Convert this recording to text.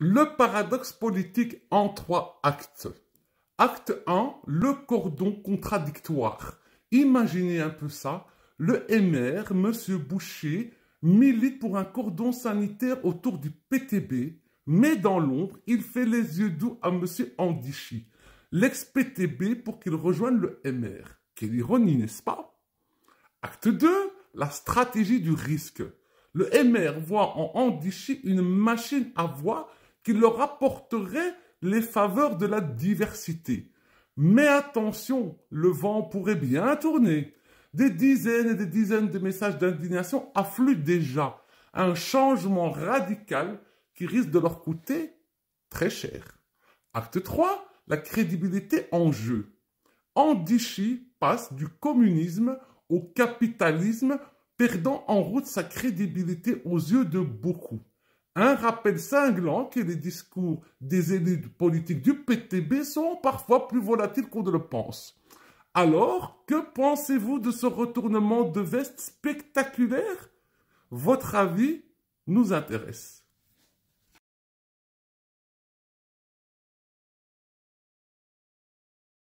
Le paradoxe politique en trois actes. Acte 1, le cordon contradictoire. Imaginez un peu ça. Le MR, M. Boucher, milite pour un cordon sanitaire autour du PTB, mais dans l'ombre, il fait les yeux doux à M. Andichi, l'ex-PTB, pour qu'il rejoigne le MR. Quelle ironie, n'est-ce pas Acte 2, la stratégie du risque. Le MR voit en Andichi une machine à voix qui leur apporterait les faveurs de la diversité. Mais attention, le vent pourrait bien tourner. Des dizaines et des dizaines de messages d'indignation affluent déjà. Un changement radical qui risque de leur coûter très cher. Acte 3, la crédibilité en jeu. Andichi passe du communisme au capitalisme, perdant en route sa crédibilité aux yeux de beaucoup. Un rappel cinglant que les discours des élus politiques du PTB sont parfois plus volatiles qu'on ne le pense. Alors, que pensez-vous de ce retournement de veste spectaculaire Votre avis nous intéresse.